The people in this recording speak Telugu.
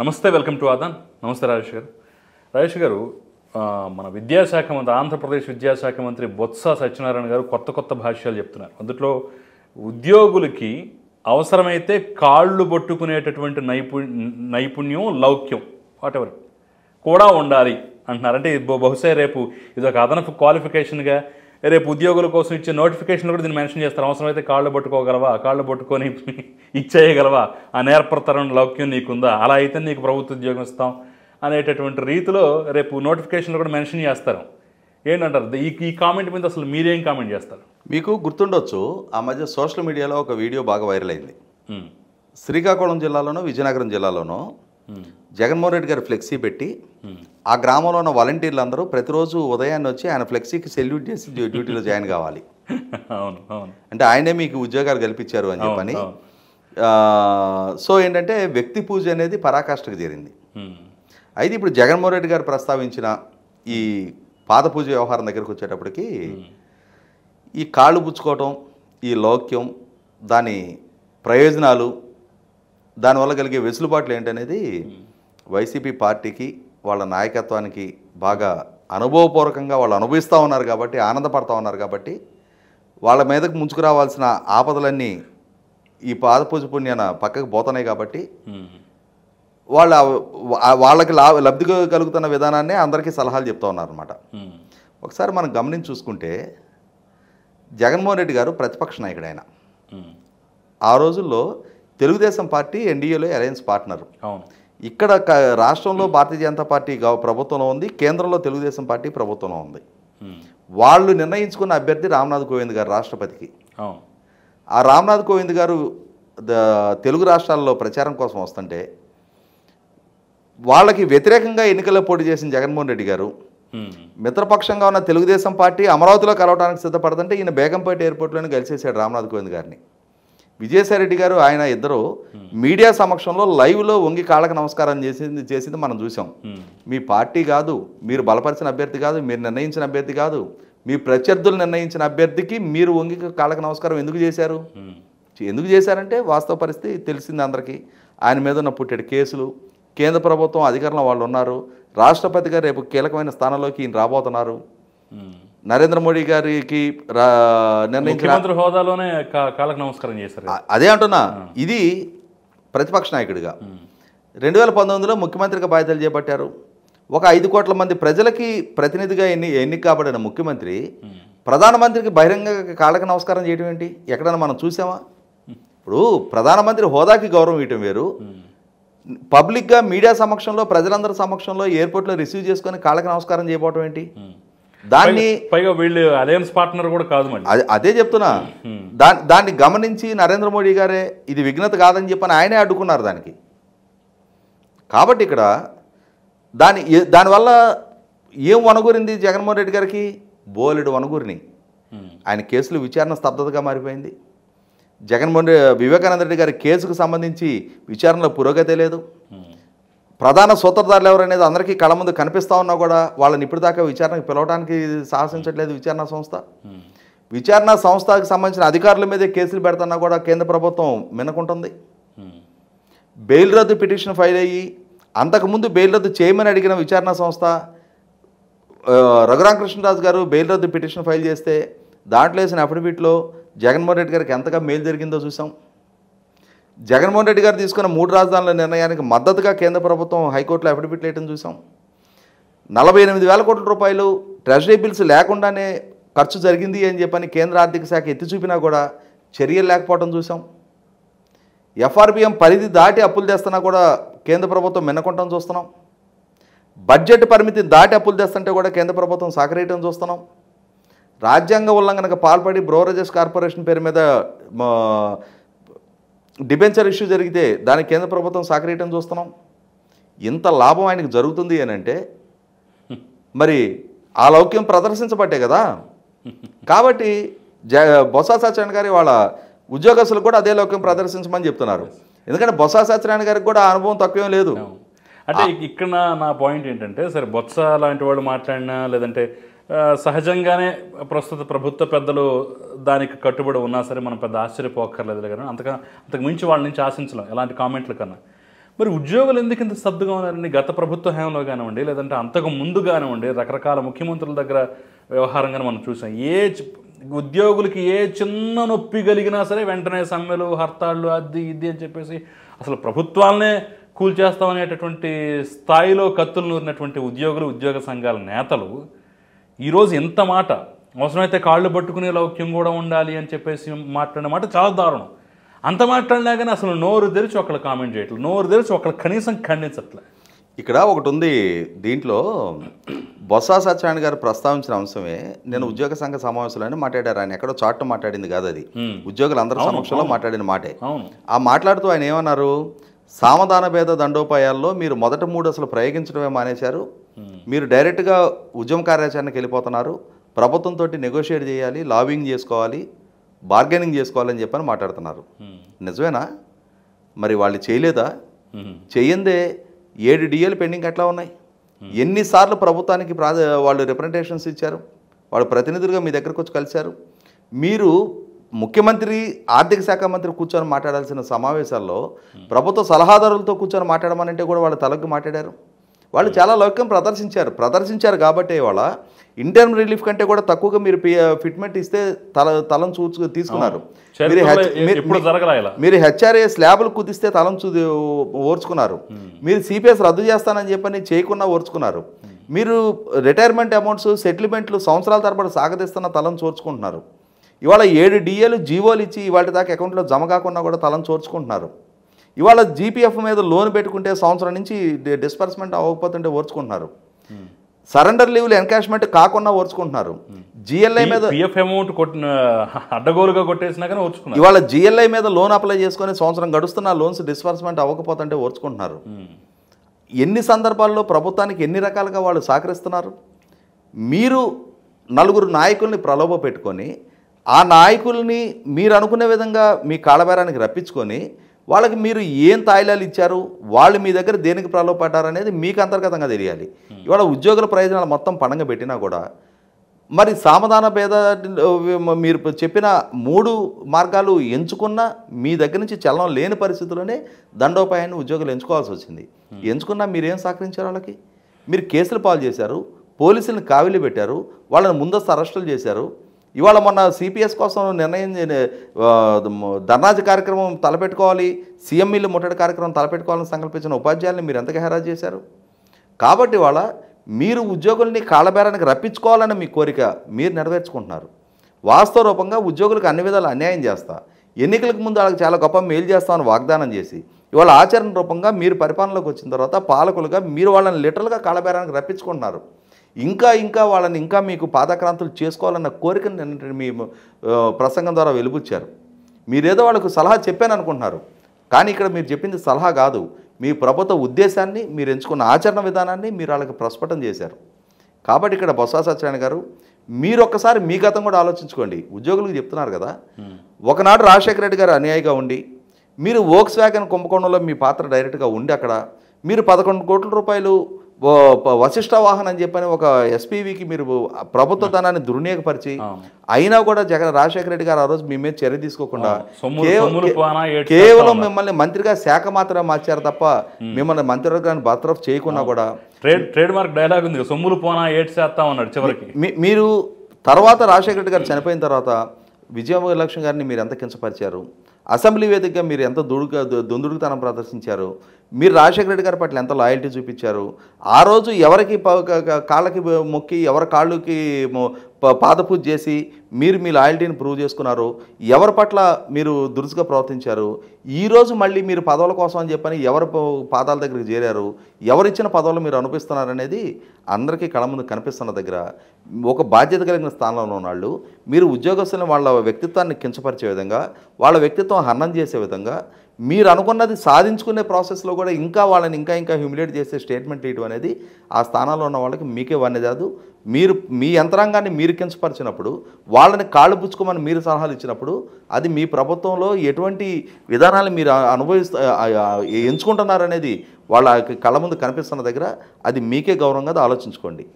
నమస్తే వెల్కమ్ టు ఆదాన్ నమస్తే రాజేష్ గారు రాజేష్ గారు మన విద్యాశాఖ మంత్రి ఆంధ్రప్రదేశ్ విద్యాశాఖ మంత్రి బొత్స సత్యనారాయణ గారు కొత్త కొత్త భాష్యాలు చెప్తున్నారు అందుట్లో ఉద్యోగులకి అవసరమైతే కాళ్ళు పట్టుకునేటటువంటి నైపుణ్యం నైపుణ్యం లౌక్యం వాట్ కూడా ఉండాలి అంటున్నారు అంటే బహుశా రేపు ఇది ఒక అదనపు క్వాలిఫికేషన్గా రేపు ఉద్యోగుల కోసం ఇచ్చే నోటిఫికేషన్ కూడా దీన్ని మెన్షన్ చేస్తారు అవసరమైతే కాళ్ళు పట్టుకోగలవా కాళ్ళు పట్టుకొని ఇచ్చేయగలవా ఆ నేర్పరతరం లౌక్యం నీకుందా అలా అయితే నీకు ప్రభుత్వ ఉద్యోగం ఇస్తాం అనేటటువంటి రీతిలో రేపు నోటిఫికేషన్లు కూడా మెన్షన్ చేస్తారు ఏంటంటారు ఈ ఈ కామెంట్ మీద అసలు మీరేం కామెంట్ చేస్తారు మీకు గుర్తుండొచ్చు ఆ మధ్య సోషల్ మీడియాలో ఒక వీడియో బాగా వైరల్ అయింది శ్రీకాకుళం జిల్లాలోనో విజయనగరం జిల్లాలోనో జగన్మోహన్ రెడ్డి గారు ఫ్లెక్సీ పెట్టి ఆ గ్రామంలో ఉన్న వాలంటీర్లు అందరూ ప్రతిరోజు ఉదయాన్నే వచ్చి ఆయన ఫ్లెక్సీకి సెల్యూట్ చేసి డ్యూటీలో జాయిన్ కావాలి అవును అవును అంటే ఆయనే మీకు ఉద్యోగాలు కల్పించారు అని చెప్పని సో ఏంటంటే వ్యక్తి పూజ అనేది పరాకాష్ఠకు చేరింది అయితే ఇప్పుడు జగన్మోహన్ రెడ్డి గారు ప్రస్తావించిన ఈ పాద పూజ వ్యవహారం దగ్గరకు వచ్చేటప్పటికి ఈ కాళ్ళు పుచ్చుకోవటం ఈ లౌక్యం దాని ప్రయోజనాలు దానివల్ల కలిగే వెసులుబాట్లు ఏంటనేది వైసీపీ పార్టీకి వాళ్ళ నాయకత్వానికి బాగా అనుభవపూర్వకంగా వాళ్ళు అనుభవిస్తూ ఉన్నారు కాబట్టి ఆనందపడతా ఉన్నారు కాబట్టి వాళ్ళ మీదకు ముంచుకురావాల్సిన ఆపదలన్నీ ఈ పాదపూజ పుణ్యాన పక్కకు పోతున్నాయి కాబట్టి వాళ్ళ వాళ్ళకి లాభ లబ్ధి కలుగుతున్న విధానాన్ని అందరికీ సలహాలు చెప్తా ఉన్నారనమాట ఒకసారి మనం గమనించి చూసుకుంటే జగన్మోహన్ రెడ్డి గారు ప్రతిపక్ష నాయకుడు ఆయన ఆ రోజుల్లో తెలుగుదేశం పార్టీ ఎన్డీఏలో అలయన్స్ పార్ట్నర్ ఇక్కడ రాష్ట్రంలో భారతీయ జనతా పార్టీ ప్రభుత్వంలో ఉంది కేంద్రంలో తెలుగుదేశం పార్టీ ప్రభుత్వంలో ఉంది వాళ్ళు నిర్ణయించుకున్న అభ్యర్థి రామ్నాథ్ కోవింద్ గారు రాష్ట్రపతికి ఆ రామ్నాథ్ కోవింద్ గారు తెలుగు రాష్ట్రాల్లో ప్రచారం కోసం వస్తుంటే వాళ్ళకి వ్యతిరేకంగా ఎన్నికల్లో పోటీ చేసిన జగన్మోహన్ రెడ్డి గారు మిత్రపక్షంగా ఉన్న తెలుగుదేశం పార్టీ అమరావతిలో కలవడానికి సిద్ధపడదంటే ఈయన బేగంపేట ఎయిర్పోర్ట్లోనే కలిసేసాడు రామ్నాథ్ కోవింద్ గారిని విజయసాయిరెడ్డి గారు ఆయన ఇద్దరు hmm. మీడియా సమక్షంలో లైవ్లో వంగి కాళ్ళకు నమస్కారం చేసింది చేసింది మనం చూసాం hmm. మీ పార్టీ కాదు మీరు బలపరిచిన అభ్యర్థి కాదు మీరు నిర్ణయించిన అభ్యర్థి కాదు మీ ప్రత్యర్థులు నిర్ణయించిన అభ్యర్థికి మీరు వంగి కాళ్ళకు నమస్కారం ఎందుకు చేశారు hmm. ఎందుకు చేశారంటే వాస్తవ పరిస్థితి తెలిసింది అందరికీ ఆయన మీద ఉన్న పుట్టాడు కేసులు కేంద్ర ప్రభుత్వం అధికారంలో వాళ్ళు ఉన్నారు రాష్ట్రపతి గారు రేపు కీలకమైన స్థానంలోకి ఈయన రాబోతున్నారు నరేంద్ర మోడీ గారికి నిర్ణయించిన హోదాలోనే కాలకు నమస్కారం చేశారు అదే అంటున్నా ఇది ప్రతిపక్ష నాయకుడిగా రెండు వేల పంతొమ్మిదిలో ముఖ్యమంత్రిగా బాధ్యతలు చేపట్టారు ఒక ఐదు కోట్ల మంది ప్రజలకి ప్రతినిధిగా ఎన్ని ఎన్నిక కాబడిన ముఖ్యమంత్రి ప్రధానమంత్రికి బహిరంగ కాళ్ళకి నమస్కారం చేయడం ఏంటి ఎక్కడైనా మనం చూసామా ఇప్పుడు ప్రధానమంత్రి హోదాకి గౌరవం ఇవ్వటం వేరు పబ్లిక్గా మీడియా సమక్షంలో ప్రజలందరి సమక్షంలో ఎయిర్పోర్ట్లో రిసీవ్ చేసుకొని కాళ్ళకి నమస్కారం చేయబోవటం ఏంటి దాన్ని పైగా వీళ్ళు అలయన్స్ పార్ట్నర్ కూడా కాదు అదే చెప్తున్నా దాన్ని దాన్ని గమనించి నరేంద్ర మోడీ గారే ఇది విఘ్నత కాదని చెప్పని ఆయనే అడ్డుకున్నారు దానికి కాబట్టి ఇక్కడ దాని దానివల్ల ఏం వనగూరింది జగన్మోహన్ రెడ్డి గారికి బోలెడు వనగూరిని ఆయన కేసులు విచారణ స్తబ్దతగా మారిపోయింది జగన్మోహన్ వివేకానంద రెడ్డి గారి కేసుకు సంబంధించి విచారణలో పురోగతి లేదు ప్రధాన సూత్రధారులు ఎవరనేది అందరికీ కళ ముందు కనిపిస్తూ ఉన్నా కూడా వాళ్ళని ఇప్పటిదాకా విచారణకు పిలవడానికి సాహసించట్లేదు విచారణ సంస్థ విచారణ సంస్థకు సంబంధించిన అధికారుల మీదే కేసులు పెడుతున్నా కూడా కేంద్ర ప్రభుత్వం మినకుంటుంది బెయిల్ రద్దు పిటిషన్ ఫైల్ అయ్యి అంతకుముందు బెయిల్ రద్దు చేయమని అడిగిన విచారణ సంస్థ రఘురామకృష్ణరాజు గారు బెయిల్ రద్దు పిటిషన్ ఫైల్ చేస్తే దాంట్లో వేసిన అఫిడవిట్లో జగన్మోహన్ రెడ్డి గారికి ఎంతగా మేలు జరిగిందో చూసాం జగన్మోహన్ రెడ్డి గారు తీసుకున్న మూడు రాజధానుల నిర్ణయానికి మద్దతుగా కేంద్ర ప్రభుత్వం హైకోర్టులో అఫిడవిట్ వేయడం చూసాం నలభై ఎనిమిది వేల కోట్ల రూపాయలు ట్రెజరీ బిల్స్ లేకుండానే ఖర్చు జరిగింది అని చెప్పని కేంద్ర ఆర్థిక శాఖ ఎత్తి చూపినా కూడా చర్యలు లేకపోవడం చూసాం ఎఫ్ఆర్బిఎం పరిధి దాటి అప్పులు తెస్తున్నా కూడా కేంద్ర ప్రభుత్వం మిన్నకుంటాం చూస్తున్నాం బడ్జెట్ పరిమితి దాటి అప్పులు తెస్తుంటే కూడా కేంద్ర ప్రభుత్వం సహకరించడం చూస్తున్నాం రాజ్యాంగ ఉల్లంఘనకు పాల్పడి బ్రోరేజెస్ కార్పొరేషన్ పేరు మీద డిబెంచర్ ఇష్యూ జరిగితే దానికి కేంద్ర ప్రభుత్వం సహకరించడం చూస్తున్నాం ఇంత లాభం ఆయనకు జరుగుతుంది అని అంటే మరి ఆ లౌక్యం ప్రదర్శించబట్టే కదా కాబట్టి జ బొత్స సత్యనారాయణ గారి వాళ్ళ ఉద్యోగస్తులు కూడా అదే లౌక్యం ప్రదర్శించమని చెప్తున్నారు ఎందుకంటే బొత్స సత్యనారాయణ గారికి కూడా అనుభవం తక్కువ లేదు అంటే ఇక్కడ నా పాయింట్ ఏంటంటే సరే బొత్స లాంటి వాళ్ళు మాట్లాడినా లేదంటే సహజంగానే ప్రస్తుత ప్రభుత్వ పెద్దలు దానికి కట్టుబడి ఉన్నా సరే మనం పెద్ద ఆశ్చర్యపోక్కర్లేదు కానీ అంతగా అంతకు మించి వాళ్ళ నుంచి ఆశించలేం ఎలాంటి కామెంట్ల కన్నా మరి ఉద్యోగులు ఎందుకు ఇంత స్తబ్దుగా ఉన్నారండి గత ప్రభుత్వ హయాంలో కానివ్వండి లేదంటే అంతకు ముందు కానివ్వండి రకరకాల ముఖ్యమంత్రుల దగ్గర వ్యవహారంగా మనం చూసాం ఏ ఉద్యోగులకి ఏ చిన్న నొప్పి కలిగినా సరే వెంటనే సమ్మెలు హర్తాళ్ళు అది ఇది అని చెప్పేసి అసలు ప్రభుత్వాలనే కూల్చేస్తామనేటటువంటి స్థాయిలో కత్తులు నూరినటువంటి ఉద్యోగులు ఉద్యోగ సంఘాల నేతలు ఈరోజు ఎంత మాట అవసరమైతే కాళ్ళు పట్టుకునే లౌక్యం కూడా ఉండాలి అని చెప్పేసి మాట్లాడిన మాట చాలా దారుణం అంత మాట్లాడినా కానీ అసలు నోరు తెరిచి ఒకళ్ళు కామెంట్ చేయట్లేదు నోరు తెరిచి ఒకళ్ళు కనీసం ఖండించట్లే ఇక్కడ ఒకటి ఉంది దీంట్లో బొత్స సత్యనారాయణ గారు ప్రస్తావించిన అంశమే నేను ఉద్యోగ సంఘ సమావేశంలోనే మాట్లాడారు ఆయన ఎక్కడో చాట్ మాట్లాడింది కాదు అది ఉద్యోగులందరి సమక్షంలో మాట్లాడిన మాటే ఆ మాట్లాడుతూ ఆయన ఏమన్నారు సామధాన భేద దండోపాయాల్లో మీరు మొదట మూడు అసలు ప్రయోగించడమే మానేశారు మీరు డైరెక్ట్గా ఉద్యమ కార్యాచరణకి వెళ్ళిపోతున్నారు ప్రభుత్వంతో నెగోషియేట్ చేయాలి లాబింగ్ చేసుకోవాలి బార్గెనింగ్ చేసుకోవాలని చెప్పని మాట్లాడుతున్నారు నిజమేనా మరి వాళ్ళు చేయలేదా చేయందే ఏడు డిఏలు పెండింగ్ ఎట్లా ఉన్నాయి ఎన్నిసార్లు ప్రభుత్వానికి వాళ్ళు రిప్రజెంటేషన్స్ ఇచ్చారు వాళ్ళు ప్రతినిధులుగా మీ దగ్గరకు వచ్చి కలిశారు మీరు ముఖ్యమంత్రి ఆర్థిక శాఖ మంత్రి కూర్చొని మాట్లాడాల్సిన సమావేశాల్లో ప్రభుత్వ సలహాదారులతో కూర్చొని మాట్లాడమని అంటే కూడా వాళ్ళు తలకు మాట్లాడారు వాళ్ళు చాలా లౌక్యం ప్రదర్శించారు ప్రదర్శించారు కాబట్టి ఇవాళ ఇంటర్మ్ రిలీఫ్ కంటే కూడా తక్కువగా మీరు ఫిట్మెంట్ ఇస్తే తల తలం చూచు తీసుకున్నారు మీరు మీరు హెచ్ఆర్ఏ స్లాబ్లు కుదిస్తే తలం చూ ఓర్చుకున్నారు మీరు సిపిఎస్ రద్దు చేస్తానని చెప్పని చేయకుండా ఓర్చుకున్నారు మీరు రిటైర్మెంట్ అమౌంట్స్ సెటిల్మెంట్లు సంవత్సరాల తరబడి సాగదీస్తున్న తలం చూర్చుకుంటున్నారు ఇవాళ ఏడు డిఏలు జీవోలు ఇచ్చి ఇవాళ దాకా అకౌంట్లో జమ కాకుండా కూడా తలం చూర్చుకుంటున్నారు ఇవాళ జీపీఎఫ్ మీద లోన్ పెట్టుకుంటే సంవత్సరం నుంచి డిస్పర్స్మెంట్ అవ్వకపోతుంటే ఓర్చుకుంటున్నారు సరెండర్ లీవ్లు ఎన్కాష్మెంట్ కాకుండా ఓర్చుకుంటున్నారు జిఎల్ఐ మీద అమౌంట్ కొట్టిన అడ్డగోలుగా కొట్టేసినా కానీ ఓర్చుకున్నారు ఇవాళ జిఎల్ఐ మీద లోన్ అప్లై చేసుకుని సంవత్సరం గడుస్తున్న లోన్స్ డిస్పర్స్మెంట్ అవ్వకపోతుంటే ఓర్చుకుంటున్నారు hmm. ఎన్ని సందర్భాల్లో ప్రభుత్వానికి ఎన్ని రకాలుగా వాళ్ళు సహకరిస్తున్నారు మీరు నలుగురు నాయకుల్ని ప్రలోభ పెట్టుకొని ఆ నాయకుల్ని మీరు అనుకునే విధంగా మీ కాళ్ళబేరానికి రప్పించుకొని వాళ్ళకి మీరు ఏం తాయిలాలు ఇచ్చారు వాళ్ళు మీ దగ్గర దేనికి ప్రలోపడ్డారు అనేది మీకు అంతర్గతంగా తెలియాలి ఇవాళ ఉద్యోగుల ప్రయోజనాలు మొత్తం పణంగా పెట్టినా కూడా మరి సామధాన భేద మీరు చెప్పిన మూడు మార్గాలు ఎంచుకున్న మీ దగ్గర నుంచి చలనం లేని పరిస్థితుల్లోనే దండోపాయాన్ని ఉద్యోగులు ఎంచుకోవాల్సి వచ్చింది ఎంచుకున్నా మీరేం సహకరించారు వాళ్ళకి మీరు కేసులు పాలు చేశారు పోలీసులను కావిలీ పెట్టారు వాళ్ళని ముందస్తు అరెస్టులు చేశారు ఇవాళ మొన్న సిపిఎస్ కోసం నిర్ణయం ధర్నాజ కార్యక్రమం తలపెట్టుకోవాలి సీఎంఈలు ముట్టడి కార్యక్రమం తలపెట్టుకోవాలని సంకల్పించిన ఉపాధ్యాయులను మీరు ఎంతగా హెరాజ్ చేశారు కాబట్టి వాళ్ళ మీరు ఉద్యోగుల్ని కాళ్ళబేరానికి రప్పించుకోవాలని మీ కోరిక మీరు నెరవేర్చుకుంటున్నారు వాస్తవ రూపంగా ఉద్యోగులకు అన్ని విధాలు అన్యాయం చేస్తా ఎన్నికలకు ముందు వాళ్ళకి చాలా గొప్ప మేలు చేస్తామని వాగ్దానం చేసి ఇవాళ ఆచరణ రూపంగా మీరు పరిపాలనలోకి వచ్చిన తర్వాత పాలకులుగా మీరు వాళ్ళని లిటరల్గా కాళ్ళబేరానికి రప్పించుకుంటున్నారు ఇంకా ఇంకా వాళ్ళని ఇంకా మీకు పాదక్రాంతులు చేసుకోవాలన్న కోరికను మీ ప్రసంగం ద్వారా వెలుబుచ్చారు మీరేదో వాళ్ళకు సలహా చెప్పాను అనుకుంటున్నారు కానీ ఇక్కడ మీరు చెప్పింది సలహా కాదు మీ ప్రభుత్వ ఉద్దేశాన్ని మీరు ఎంచుకున్న ఆచరణ విధానాన్ని మీరు వాళ్ళకి ప్రస్ఫుటం చేశారు కాబట్టి ఇక్కడ బొత్స సత్యనారాయణ గారు మీరు ఒక్కసారి మీ గతం కూడా ఆలోచించుకోండి ఉద్యోగులకు చెప్తున్నారు కదా ఒకనాడు రాజశేఖర రెడ్డి గారు అన్యాయిగా ఉండి మీరు వోక్స్ వ్యాగన్ కుంభకోణంలో మీ పాత్ర డైరెక్ట్గా ఉండి అక్కడ మీరు పదకొండు కోట్ల రూపాయలు వశిష్ఠ వాహనం అని చెప్పని ఒక ఎస్పీవికి మీరు ప్రభుత్వ ధనాన్ని దుర్వినియోగపరిచి అయినా కూడా జగన్ రాజశేఖర రెడ్డి గారు ఆ రోజు మీ మీద చర్య తీసుకోకుండా కేవలం మిమ్మల్ని మంత్రిగా శాఖ మాత్రమే మార్చారు తప్ప మిమ్మల్ని మంత్రివర్గాన్ని బర్తరఫ్ చేయకుండా కూడా ట్రేడ్ ట్రేడ్ మార్క్ డైలాగ్ ఉంది సొమ్ములు పోనా ఏడ్ చేస్తా ఉన్నాడు చివరికి మీరు తర్వాత రాజశేఖర రెడ్డి గారు చనిపోయిన తర్వాత విజయలక్ష్మి గారిని మీరు ఎంత కించపరిచారు అసెంబ్లీ వేదికగా మీరు ఎంత దుడుక దుందుడుతనం ప్రదర్శించారు మీరు రాజశేఖర రెడ్డి గారి పట్ల ఎంత లాయల్టీ చూపించారు ఆ రోజు ఎవరికి కాళ్ళకి మొక్కి ఎవరి కాళ్ళకి పాదపూజ చేసి మీరు మీ లాయల్టీని ప్రూవ్ చేసుకున్నారు ఎవరి పట్ల మీరు దురుసుగా ప్రవర్తించారు ఈరోజు మళ్ళీ మీరు పదవుల కోసం అని చెప్పని ఎవరి పాదాల దగ్గరికి చేరారు ఎవరిచ్చిన పదవులు మీరు అనిపిస్తున్నారనేది అందరికీ కళ ముందు కనిపిస్తున్న దగ్గర ఒక బాధ్యత కలిగిన స్థానంలో ఉన్నాళ్ళు మీరు ఉద్యోగస్తులను వాళ్ళ వ్యక్తిత్వాన్ని కించపరిచే విధంగా వాళ్ళ వ్యక్తిత్వం హరణం చేసే విధంగా మీరు అనుకున్నది సాధించుకునే ప్రాసెస్లో కూడా ఇంకా వాళ్ళని ఇంకా ఇంకా హ్యూమిలేట్ చేసే స్టేట్మెంట్ ఇవ్వడం అనేది ఆ స్థానాల్లో ఉన్న వాళ్ళకి మీకే కాదు మీరు మీ యంత్రాంగాన్ని మీరు కించపరిచినప్పుడు వాళ్ళని కాళ్ళు పుచ్చుకోమని మీరు సలహాలు ఇచ్చినప్పుడు అది మీ ప్రభుత్వంలో ఎటువంటి విధానాలు మీరు అనుభవిస్తూ ఎంచుకుంటున్నారనేది వాళ్ళ కళ్ళ ముందు కనిపిస్తున్న దగ్గర అది మీకే గౌరవంగా ఆలోచించుకోండి